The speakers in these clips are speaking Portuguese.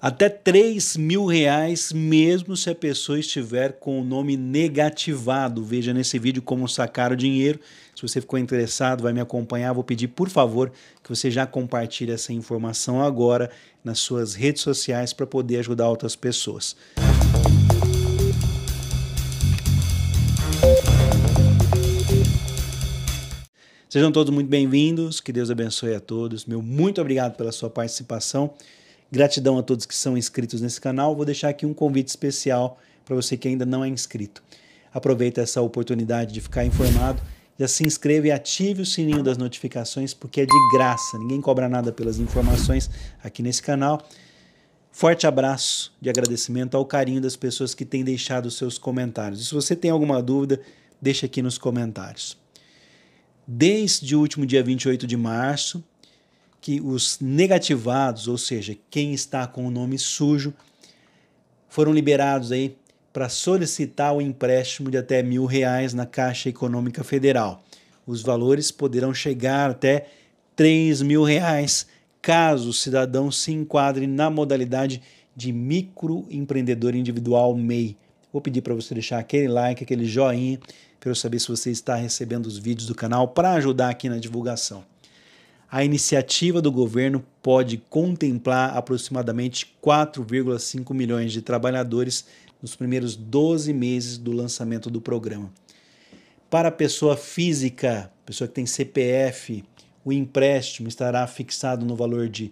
até 3 mil reais, mesmo se a pessoa estiver com o nome negativado. Veja nesse vídeo como sacar o dinheiro. Se você ficou interessado, vai me acompanhar. Vou pedir, por favor, que você já compartilhe essa informação agora nas suas redes sociais para poder ajudar outras pessoas. Sejam todos muito bem-vindos, que Deus abençoe a todos. Meu muito obrigado pela sua participação. Gratidão a todos que são inscritos nesse canal. Vou deixar aqui um convite especial para você que ainda não é inscrito. Aproveita essa oportunidade de ficar informado. Já se inscreva e ative o sininho das notificações, porque é de graça. Ninguém cobra nada pelas informações aqui nesse canal. Forte abraço de agradecimento ao carinho das pessoas que têm deixado seus comentários. E se você tem alguma dúvida, deixa aqui nos comentários. Desde o último dia 28 de março, que os negativados, ou seja, quem está com o nome sujo, foram liberados aí para solicitar o empréstimo de até mil reais na Caixa Econômica Federal. Os valores poderão chegar até três mil reais caso o cidadão se enquadre na modalidade de microempreendedor individual MEI. Vou pedir para você deixar aquele like, aquele joinha, para eu saber se você está recebendo os vídeos do canal para ajudar aqui na divulgação a iniciativa do governo pode contemplar aproximadamente 4,5 milhões de trabalhadores nos primeiros 12 meses do lançamento do programa. Para a pessoa física, pessoa que tem CPF, o empréstimo estará fixado no valor de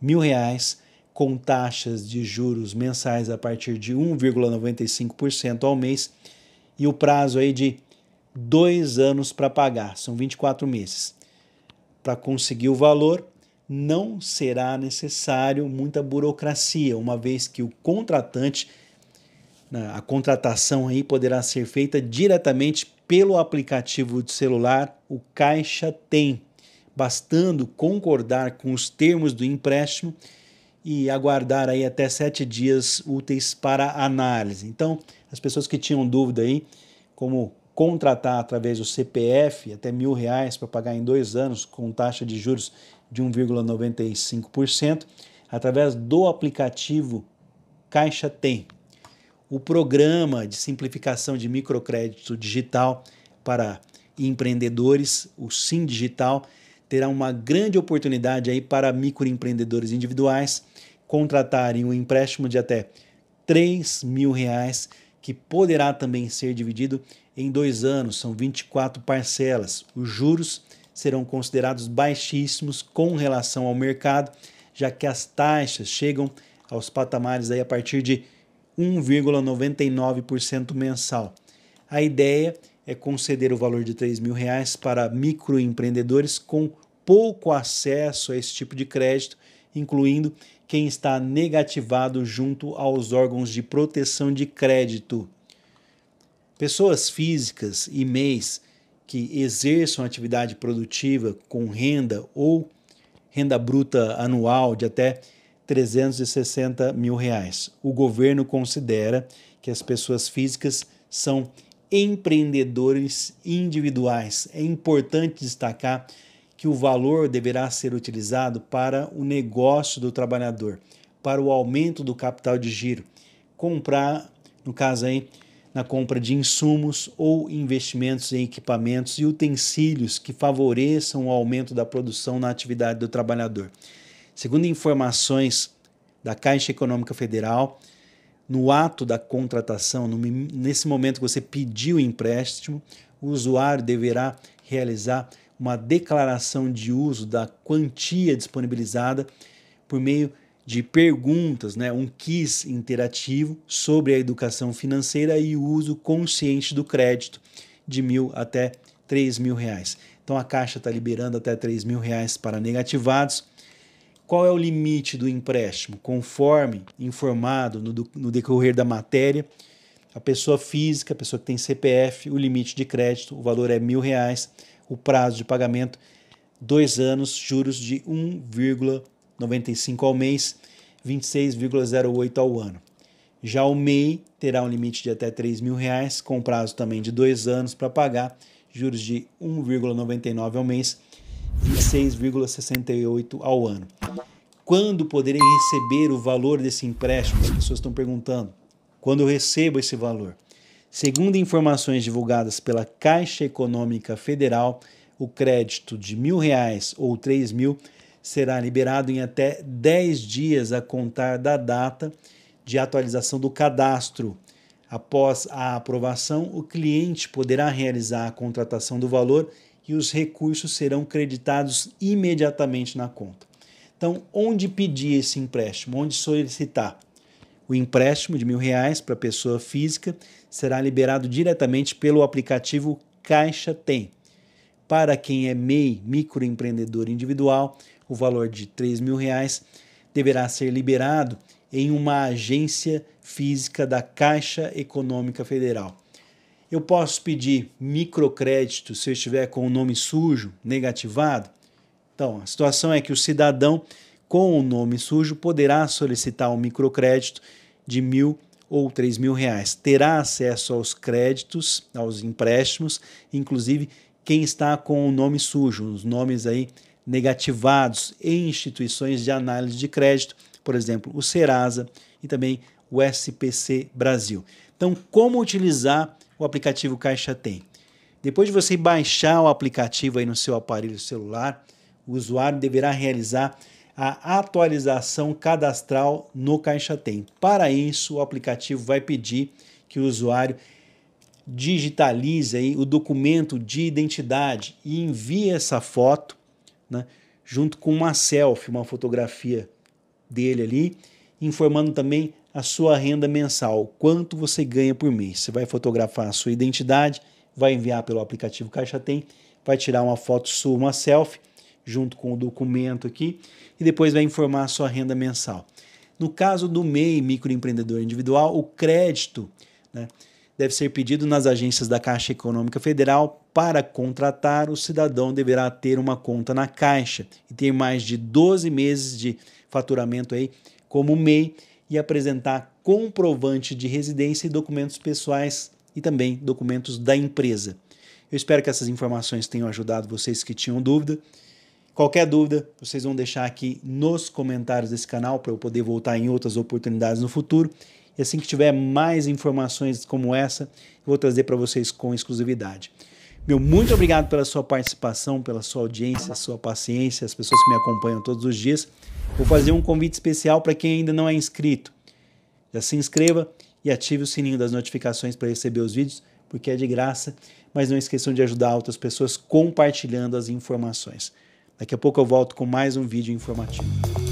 mil reais, com taxas de juros mensais a partir de 1,95% ao mês e o prazo aí de dois anos para pagar, são 24 meses para conseguir o valor, não será necessário muita burocracia, uma vez que o contratante, né, a contratação aí poderá ser feita diretamente pelo aplicativo de celular, o Caixa Tem, bastando concordar com os termos do empréstimo e aguardar aí até sete dias úteis para análise. Então, as pessoas que tinham dúvida aí, como contratar através do CPF até mil reais para pagar em dois anos com taxa de juros de 1,95% através do aplicativo Caixa Tem. O programa de simplificação de microcrédito digital para empreendedores, o Sim Digital, terá uma grande oportunidade aí para microempreendedores individuais contratarem um empréstimo de até 3 mil reais que poderá também ser dividido em dois anos, são 24 parcelas. Os juros serão considerados baixíssimos com relação ao mercado, já que as taxas chegam aos patamares aí a partir de 1,99% mensal. A ideia é conceder o valor de R$ 3.000 mil reais para microempreendedores com pouco acesso a esse tipo de crédito, incluindo quem está negativado junto aos órgãos de proteção de crédito. Pessoas físicas e MEIs que exerçam atividade produtiva com renda ou renda bruta anual de até 360 mil reais. O governo considera que as pessoas físicas são empreendedores individuais. É importante destacar que o valor deverá ser utilizado para o negócio do trabalhador, para o aumento do capital de giro. Comprar, no caso aí, na compra de insumos ou investimentos em equipamentos e utensílios que favoreçam o aumento da produção na atividade do trabalhador. Segundo informações da Caixa Econômica Federal, no ato da contratação, nesse momento que você pediu o empréstimo, o usuário deverá realizar uma declaração de uso da quantia disponibilizada por meio de de perguntas, né, um quiz interativo sobre a educação financeira e o uso consciente do crédito de mil até três mil reais. Então a Caixa está liberando até três mil reais para negativados. Qual é o limite do empréstimo? Conforme informado no, no decorrer da matéria, a pessoa física, a pessoa que tem CPF, o limite de crédito, o valor é mil reais, o prazo de pagamento dois anos, juros de 1,5%. 95 ao mês, 26,08 ao ano. Já o MEI terá um limite de até R$ mil reais, com prazo também de dois anos para pagar, juros de 1,99 ao mês, 26,68 ao ano. Quando poderei receber o valor desse empréstimo? As pessoas estão perguntando. Quando eu recebo esse valor? Segundo informações divulgadas pela Caixa Econômica Federal, o crédito de mil reais ou três mil será liberado em até 10 dias a contar da data de atualização do cadastro. Após a aprovação, o cliente poderá realizar a contratação do valor e os recursos serão creditados imediatamente na conta. Então, onde pedir esse empréstimo? Onde solicitar? O empréstimo de mil reais para pessoa física será liberado diretamente pelo aplicativo Caixa Tem. Para quem é MEI, microempreendedor individual, o valor de R$ mil reais deverá ser liberado em uma agência física da Caixa Econômica Federal. Eu posso pedir microcrédito se eu estiver com o nome sujo, negativado? Então, a situação é que o cidadão com o nome sujo poderá solicitar um microcrédito de mil ou três mil reais. Terá acesso aos créditos, aos empréstimos, inclusive quem está com o nome sujo, os nomes aí negativados em instituições de análise de crédito, por exemplo, o Serasa e também o SPC Brasil. Então, como utilizar o aplicativo Caixa Tem? Depois de você baixar o aplicativo aí no seu aparelho celular, o usuário deverá realizar a atualização cadastral no Caixa Tem. Para isso, o aplicativo vai pedir que o usuário digitalize aí o documento de identidade e envie essa foto né? junto com uma selfie, uma fotografia dele ali, informando também a sua renda mensal, quanto você ganha por mês. Você vai fotografar a sua identidade, vai enviar pelo aplicativo Caixa Tem, vai tirar uma foto sua, uma selfie, junto com o documento aqui, e depois vai informar a sua renda mensal. No caso do MEI, microempreendedor individual, o crédito, né? deve ser pedido nas agências da Caixa Econômica Federal. Para contratar, o cidadão deverá ter uma conta na Caixa e ter mais de 12 meses de faturamento aí como MEI e apresentar comprovante de residência e documentos pessoais e também documentos da empresa. Eu espero que essas informações tenham ajudado vocês que tinham dúvida. Qualquer dúvida, vocês vão deixar aqui nos comentários desse canal para eu poder voltar em outras oportunidades no futuro. E assim que tiver mais informações como essa, eu vou trazer para vocês com exclusividade. Meu muito obrigado pela sua participação, pela sua audiência, sua paciência, as pessoas que me acompanham todos os dias. Vou fazer um convite especial para quem ainda não é inscrito. Já se inscreva e ative o sininho das notificações para receber os vídeos, porque é de graça. Mas não esqueçam de ajudar outras pessoas compartilhando as informações. Daqui a pouco eu volto com mais um vídeo informativo.